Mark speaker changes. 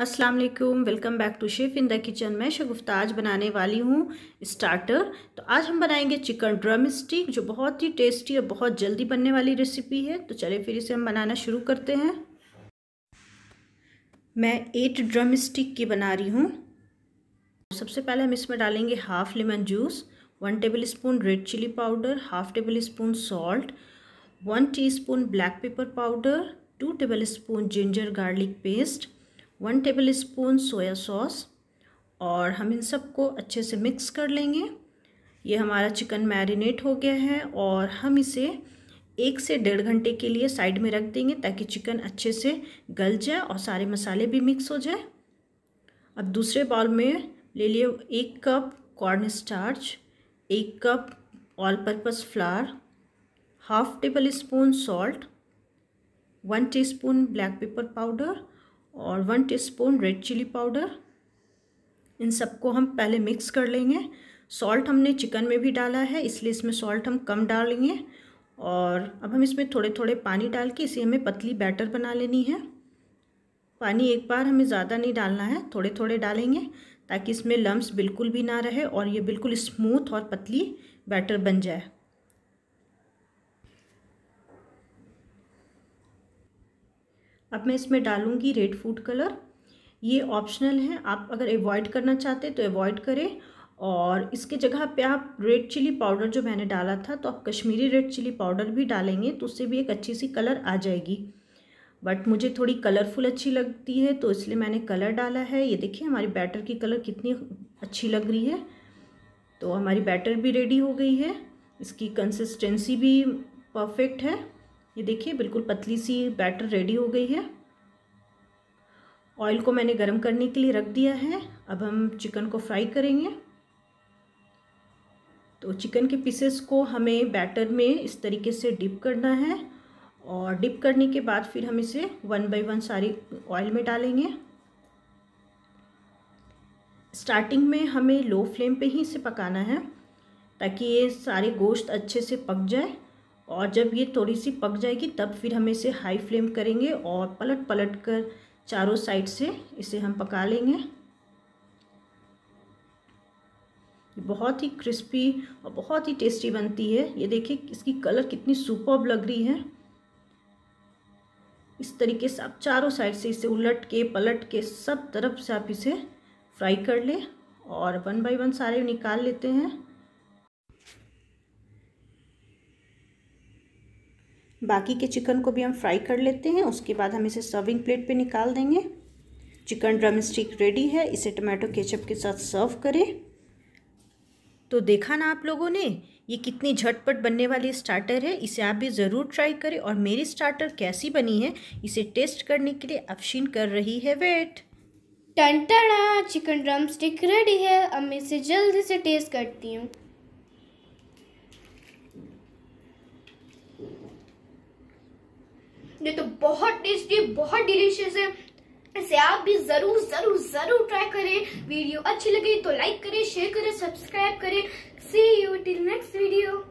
Speaker 1: अस्सलाम वालेकुम welcome back to chef in the kitchen मैं शगुफ्ता आज बनाने वाली हूँ स्टार्टर तो आज हम बनाएंगे चिकन ड्रम स्टिक जो बहुत ही टेस्टी और बहुत जल्दी बनने वाली रेसिपी है तो चलिए फिर इसे हम बनाना शुरू करते हैं मैं एट ड्रम स्टिक की बना रही हूँ सबसे पहले हम इसमें डालेंगे half lemon juice one table spoon red chili powder half table spoon salt one spoon black pepper powder two table spoon ginger garlic paste one table spoon soya sauce और हम इन सबको अच्छे से मिक्स कर लेंगे ये हमारा चिकन मैरिनेट हो गया है और हम इसे एक से डेढ़ घंटे के लिए साइड में रख देंगे ताकि चिकन अच्छे से गल जाए और सारे मसाले भी मिक्स हो जाए अब दूसरे बाउल में ले लिए एक कप कॉर्न स्टार्च एक cup all purpose flour half table spoon salt one teaspoon black pepper powder और one teaspoon red chili powder इन सबको हम पहले मिक्स कर लेंगे सॉल्ट हमने चिकन में भी डाला है इसलिए इसमें सॉल्ट हम कम डालेंगे और अब हम इसमें थोड़े थोड़े पानी डाल के इसे हमें पतली बैटर बना लेनी है पानी एक बार हमें ज़्यादा नहीं डालना है थोड़े थोड़े डालेंगे ताकि इसमें लम्स बिल्कुल भी ना रहे और ये बिल्कुल स्मूथ और पतली बैटर बन जाए अब मैं इसमें डालूंगी रेड फूड कलर ये ऑप्शनल है आप अगर एवॉइड करना चाहते तो एवॉइड करें और इसके जगह पे आप रेड चिली पाउडर जो मैंने डाला था तो आप कश्मीरी रेड चिली पाउडर भी डालेंगे तो उससे भी एक अच्छी सी कलर आ जाएगी बट मुझे थोड़ी कलरफुल अच्छी लगती है तो इसलिए मैंने कलर डाला है ये देखिए हमारी बैटर की कलर कितनी अच्छी लग रही है तो हमारी बैटर भी रेडी हो गई है इसकी कंसिस्टेंसी भी परफेक्ट है ये देखिए बिल्कुल पतली सी बैटर रेडी हो गई है ऑयल को मैंने गरम करने के लिए रख दिया है अब हम चिकन को फ्राई करेंगे तो चिकन के पीसेस को हमें बैटर में इस तरीके से डिप करना है और डिप करने के बाद फिर हम इसे वन बाय वन सारी ऑयल में डालेंगे स्टार्टिंग में हमें लो फ्लेम पे ही इसे पकाना है ताकि ये सारे गोश्त अच्छे से पक जाए और जब ये थोड़ी सी पक जाएगी तब फिर हम इसे हाई फ्लेम करेंगे और पलट पलट कर चारों साइड से इसे हम पका लेंगे बहुत ही क्रिस्पी और बहुत ही टेस्टी बनती है ये देखिए इसकी कलर कितनी सुपर लग रही है इस तरीके से आप चारों साइड से इसे उलट के पलट के सब तरफ से आप इसे फ्राई कर लें और वन बाय वन सारे निकाल लेते हैं बाकी के चिकन को भी हम फ्राई कर लेते हैं उसके बाद हम इसे सर्विंग प्लेट पे निकाल देंगे चिकन ड्रम स्टिक रेडी है इसे टमाटो केचप के साथ सर्व करें तो देखा ना आप लोगों ने ये कितनी झटपट बनने वाली स्टार्टर है इसे आप भी ज़रूर ट्राई करें और मेरी स्टार्टर कैसी बनी है इसे टेस्ट करने के लिए अफशीन कर रही है वेट टन टना चिकन ड्रम स्टिक रेडी है अब मैं इसे जल्दी से टेस्ट करती हूँ ये तो बहुत टेस्टी बहुत डिलीशियस है इसे आप भी जरूर जरूर जरूर ट्राई करें वीडियो अच्छी लगी तो लाइक करें शेयर करें सब्सक्राइब करें see you till next video